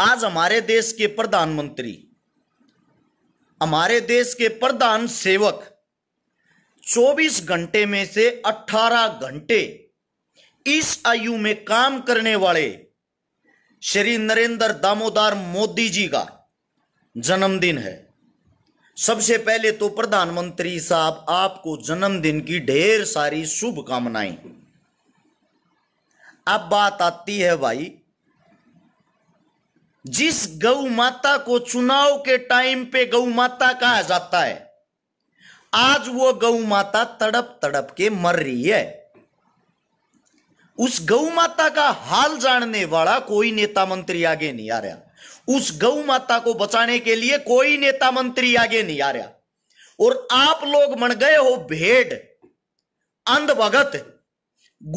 आज हमारे देश के प्रधानमंत्री हमारे देश के प्रधान सेवक 24 घंटे में से 18 घंटे इस आयु में काम करने वाले श्री नरेंद्र दामोदर मोदी जी का जन्मदिन है सबसे पहले तो प्रधानमंत्री साहब आपको जन्मदिन की ढेर सारी शुभकामनाएं अब बात आती है भाई जिस गौ माता को चुनाव के टाइम पे गौ माता कहा जाता है आज वो गौ माता तड़प तड़प के मर रही है उस गौ माता का हाल जानने वाला कोई नेता मंत्री आगे नहीं आ रहा उस गौ माता को बचाने के लिए कोई नेता मंत्री आगे नहीं आ रहा और आप लोग मन गए हो भेड़ अंधभगत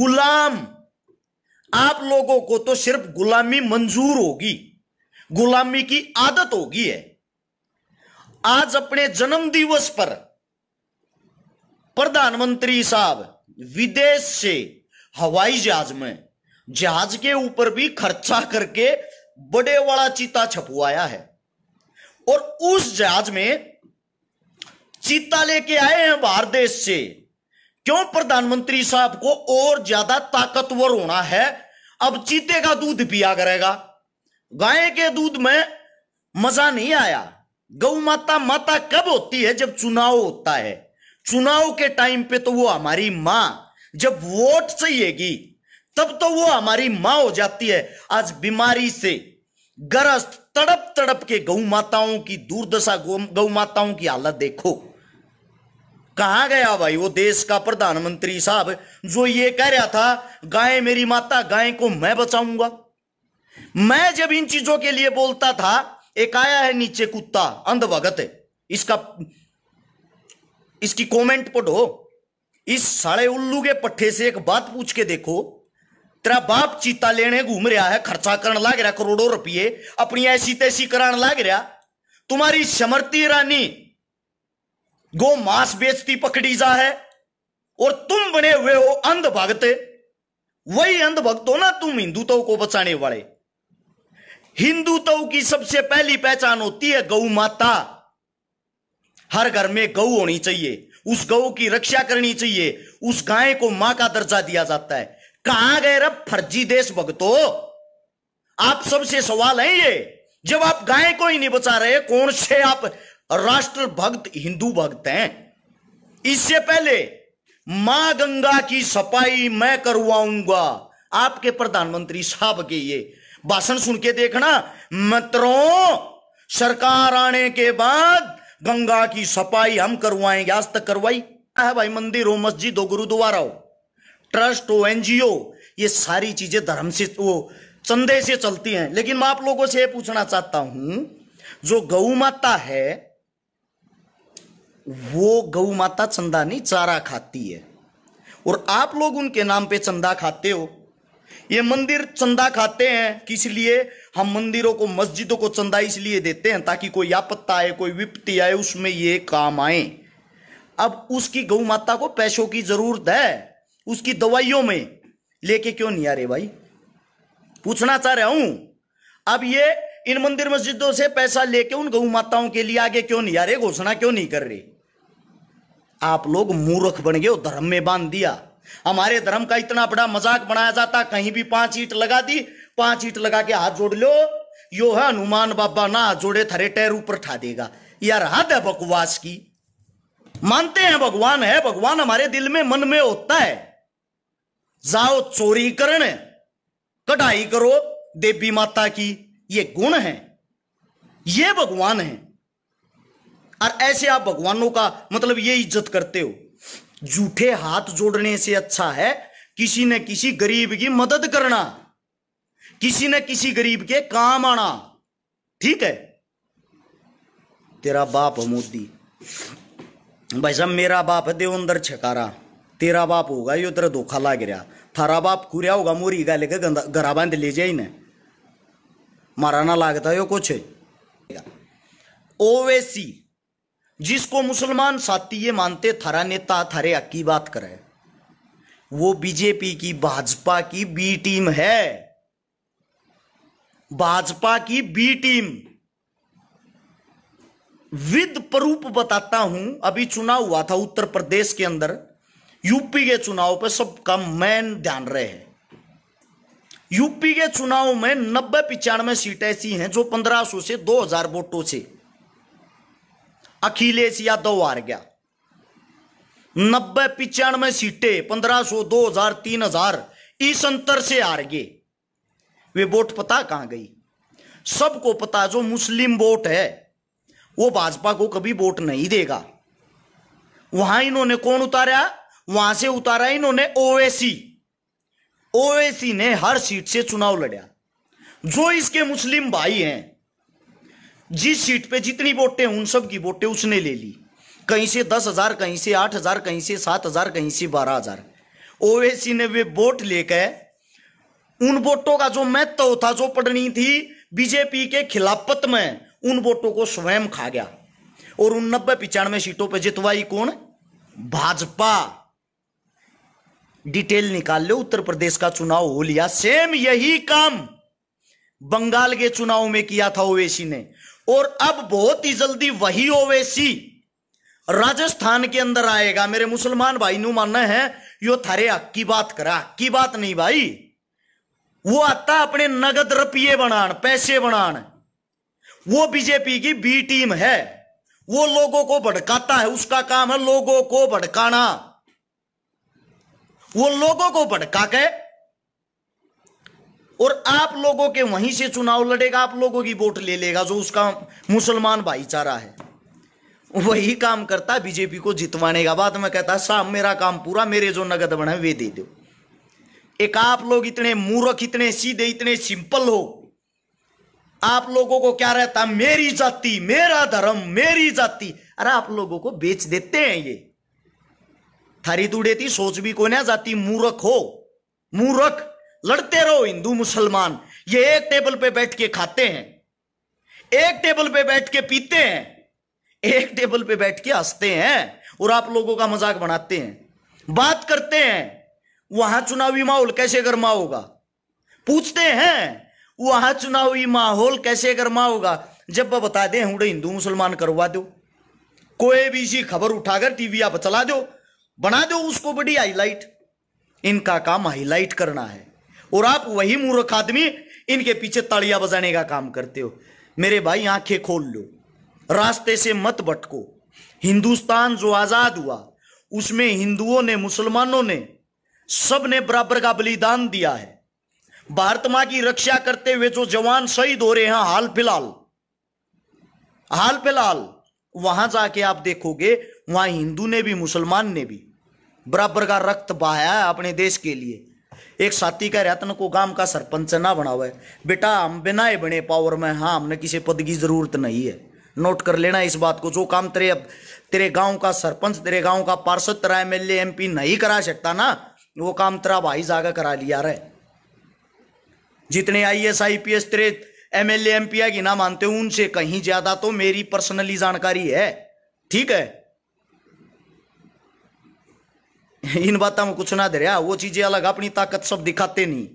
गुलाम आप लोगों को तो सिर्फ गुलामी मंजूर होगी गुलामी की आदत होगी है आज अपने जन्म दिवस पर प्रधानमंत्री साहब विदेश से हवाई जहाज में जहाज के ऊपर भी खर्चा करके बड़े वाला चीता छपवाया है और उस जहाज में चीता लेके आए हैं बाहर देश से क्यों प्रधानमंत्री साहब को और ज्यादा ताकतवर होना है अब चीते का दूध पिया करेगा गाय के दूध में मजा नहीं आया गौ माता माता कब होती है जब चुनाव होता है चुनाव के टाइम पे तो वो हमारी मां जब वोट चाहिएगी तब तो वो हमारी मां हो जाती है आज बीमारी से गरस्त तड़प तड़प के गौ माताओं की दुर्दशा गौ माताओं की हालत देखो कहा गया भाई वो देश का प्रधानमंत्री साहब जो ये कह रहा था गाय मेरी माता गाय को मैं बचाऊंगा मैं जब इन चीजों के लिए बोलता था एक आया है नीचे कुत्ता अंधभगत इसका इसकी कमेंट पढ़ो इस साले उल्लू के पट्टे से एक बात पूछ के देखो तेरा बाप चीता लेने घूम रहा है खर्चा करण लाग रहा करोड़ों रुपये अपनी ऐसी तैसी करान लाग रहा तुम्हारी समर्थी रानी गो मांस बेचती पकड़ी जा है और तुम बने हुए हो अंध भगत वही अंधभक्त हो ना तुम हिंदुत्व को बचाने वाले हिंदुत्व की सबसे पहली पहचान होती है गौ माता हर घर में गौ होनी चाहिए उस गौ की रक्षा करनी चाहिए उस गाय को मां का दर्जा दिया जाता है कहां गए रब फर्जी देश भगतो आप सबसे सवाल है ये जब आप गाय को ही नहीं बचा रहे कौन से आप राष्ट्र भक्त हिंदू भक्त हैं इससे पहले मां गंगा की सफाई मैं करवाऊंगा आपके प्रधानमंत्री साहब के ये भाषण सुन के देखना मित्रों सरकार आने के बाद गंगा की सफाई हम करवाएंगे आज तक करवाई है भाई मंदिर हो मस्जिद हो गुरुद्वारा हो ट्रस्ट हो एनजीओ ये सारी चीजें धर्म से वो चंदे से चलती हैं लेकिन मैं आप लोगों से पूछना चाहता हूं जो गौ माता है वो गौ माता चंदा नहीं चारा खाती है और आप लोग उनके नाम पे चंदा खाते हो ये मंदिर चंदा खाते हैं किस लिए हम मंदिरों को मस्जिदों को चंदा इसलिए देते हैं ताकि कोई आपत्ता आए कोई विपत्ति आए उसमें ये काम आए अब उसकी गौ माता को पैसों की जरूरत है उसकी दवाइयों में लेके क्यों नहीं आ रहे भाई पूछना चाह रहा हूं अब ये इन मंदिर मस्जिदों से पैसा लेके उन गौ माताओं के लिए आगे क्यों नहीं आ रहे घोषणा क्यों नहीं कर रहे आप लोग मूर्ख बन गए धर्म में बांध दिया हमारे धर्म का इतना बड़ा मजाक बनाया जाता कहीं भी पांच ईट लगा दी पांच ईट लगा के हाथ जोड़ लो यो है हनुमान बाबा ना जोड़े थरे टैर ऊपर ठा देगा यार हद है बकवास की मानते हैं भगवान है भगवान हमारे दिल में मन में होता है जाओ चोरी करण कटाई करो देवी माता की ये गुण है ये भगवान है और ऐसे आप भगवानों का मतलब ये इज्जत करते हो झूठे हाथ जोड़ने से अच्छा है किसी न किसी गरीब की मदद करना किसी न किसी गरीब के काम आना ठीक है तेरा बाप मोदी भाई साहब मेरा बाप है देवंदर छकारा तेरा बाप होगा यो तेरा धोखा लाग रहा थारा बाप कुरिया होगा मोरी का लेकर गरा बांध ले जाए ने मारा ना लागता यो कुछ ओवेसी जिसको मुसलमान साथी ये मानते थारा नेता थारे अक्की बात करे वो बीजेपी की भाजपा की बी टीम है भाजपा की बी टीम विद प्रूप बताता हूं अभी चुनाव हुआ था उत्तर प्रदेश के अंदर यूपी के चुनाव पर सबका मैन ध्यान रहे हैं यूपी के चुनाव में नब्बे पिचानवे सीट ऐसी हैं जो पंद्रह सौ से दो हजार वोटों से अखिलेश यादव हार गया नब्बे पिचानवे सीटें पंद्रह सौ दो हजार तीन हजार इस अंतर से हार गए वे वोट पता कहां गई सबको पता जो मुस्लिम वोट है वो भाजपा को कभी वोट नहीं देगा वहां इन्होंने कौन उतारा वहां से उतारा इन्होंने ओएसी ओवैसी ने हर सीट से चुनाव लड़ा जो इसके मुस्लिम भाई हैं जिस सीट पे जितनी वोटें उन सब की वोटें उसने ले ली कहीं से दस हजार कहीं से आठ हजार कहीं से सात हजार कहीं से बारह हजार ओवैसी ने वे वोट लेकर उन वोटों का जो महत्व था जो पढ़नी थी बीजेपी के खिलाफत में उन वोटों को स्वयं खा गया और उन नब्बे पिचानवे सीटों पर जितवाई कौन भाजपा डिटेल निकाल लो उत्तर प्रदेश का चुनाव हो लिया सेम यही काम बंगाल के चुनाव में किया था ओवैसी ने और अब बहुत ही जल्दी वही ओवैसी राजस्थान के अंदर आएगा मेरे मुसलमान भाई नु मानना है यो थारे हक की बात करा हक की बात नहीं भाई वो आता अपने नगद रुपये बनान पैसे बनान वो बीजेपी की बी टीम है वो लोगों को भड़काता है उसका काम है लोगों को भड़काना वो लोगों को भड़का के और आप लोगों के वहीं से चुनाव लड़ेगा आप लोगों की वोट ले लेगा जो उसका मुसलमान भाईचारा है वही काम करता बीजेपी को जितवाने का बाद में कहता साहब मेरा काम पूरा मेरे जो नगद बना वे दे दो एक आप लोग इतने मूर्ख इतने सीधे इतने सिंपल हो आप लोगों को क्या रहता मेरी जाति मेरा धर्म मेरी जाति अरे आप लोगों को बेच देते हैं ये थारी तुड़े थी सोच भी को ना जाती मूर्ख हो मूर्ख लड़ते रहो हिंदू मुसलमान ये एक टेबल पे बैठ के खाते हैं एक टेबल पे बैठ के पीते हैं एक टेबल पे बैठ के हंसते हैं और आप लोगों का मजाक बनाते हैं बात करते हैं वहां चुनावी माहौल कैसे गर्मा होगा पूछते हैं वहां चुनावी माहौल कैसे गर्मा होगा जब वह बता दे उड़े हिंदू मुसलमान करवा दो कोई भी सी खबर उठाकर टीवी आप चला दो बना दो उसको बड़ी हाईलाइट इनका काम हाईलाइट करना है और आप वही मूर्ख आदमी इनके पीछे ताड़िया बजाने का काम करते हो मेरे भाई आंखें खोल लो रास्ते से मत भटको हिंदुस्तान जो आजाद हुआ उसमें हिंदुओं ने मुसलमानों ने सब ने बराबर का बलिदान दिया है भारत मां की रक्षा करते हुए जो जवान शहीद हो रहे हैं हाल फिलहाल हाल फिलहाल वहां जाके आप देखोगे वहां हिंदू ने भी मुसलमान ने भी बराबर का रक्त बहाया है अपने देश के लिए एक साथी का रतन को गांव का सरपंच ना बनावे बेटा हम बिना बने पावर में हाँ हमने किसी पद की जरूरत नहीं है नोट कर लेना इस बात को जो काम तेरे अब तेरे गांव का सरपंच तेरे गांव का पार्षद तेरा एम एल एम पी नहीं करा सकता ना वो काम तेरा भाई जाकर करा लिया रहे जितने I S I P S तेरे एम एल एम पी की ना मानते उनसे कहीं ज्यादा तो मेरी पर्सनली जानकारी है ठीक है इन बातों में कुछ ना दे रहा वो चीज़ें अलग अपनी ताकत सब दिखाते नहीं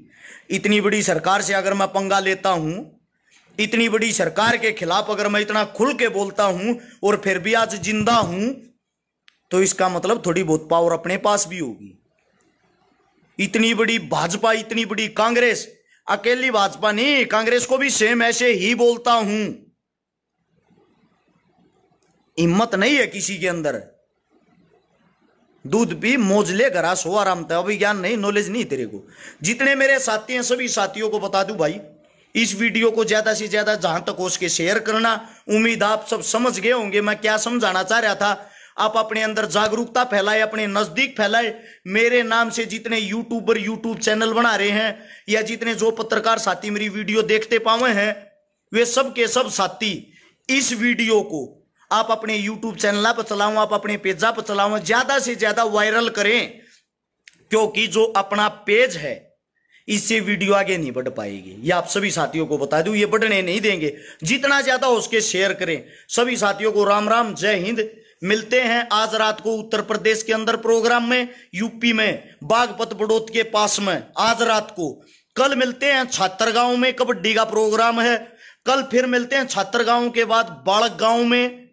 इतनी बड़ी सरकार से अगर मैं पंगा लेता हूँ इतनी बड़ी सरकार के खिलाफ अगर मैं इतना खुल के बोलता हूँ और फिर भी आज जिंदा हूँ तो इसका मतलब थोड़ी बहुत पावर अपने पास भी होगी इतनी बड़ी भाजपा इतनी बड़ी कांग्रेस अकेली भाजपा नहीं कांग्रेस को भी सेम ऐसे ही बोलता हूं हिम्मत नहीं है किसी के अंदर दूध पी मोज ले घरा सो आराम था अभी ज्ञान नहीं नॉलेज नहीं तेरे को जितने मेरे साथी हैं सभी साथियों को बता दू भाई इस वीडियो को ज्यादा से ज्यादा जहां तक हो उसके शेयर करना उम्मीद आप सब समझ गए होंगे मैं क्या समझाना चाह रहा था आप अपने अंदर जागरूकता फैलाए अपने नजदीक फैलाए मेरे नाम से जितने यूट्यूबर यूट्यूब चैनल बना रहे हैं या जितने जो पत्रकार साथी मेरी वीडियो देखते पावे हैं वे सब के सब साथी इस वीडियो को आप अपने यूट्यूब चैनल पर चलाओ आप अपने पेजा पर चलाओ ज्यादा से ज्यादा वायरल करें क्योंकि जो अपना पेज है इससे वीडियो आगे नहीं बढ़ पाएगी ये आप सभी साथियों को बता दू ये बढ़ने नहीं देंगे जितना ज्यादा हो उसके शेयर करें सभी साथियों को राम राम जय हिंद मिलते हैं आज रात को उत्तर प्रदेश के अंदर प्रोग्राम में यूपी में बागपत बड़ोत के पास में आज रात को कल मिलते हैं छात्र में कबड्डी का प्रोग्राम है कल फिर मिलते हैं छात्र के बाद बालक गांव में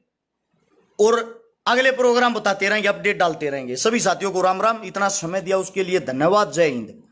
और अगले प्रोग्राम बताते रहेंगे अपडेट डालते रहेंगे सभी साथियों को राम राम इतना समय दिया उसके लिए धन्यवाद जय हिंद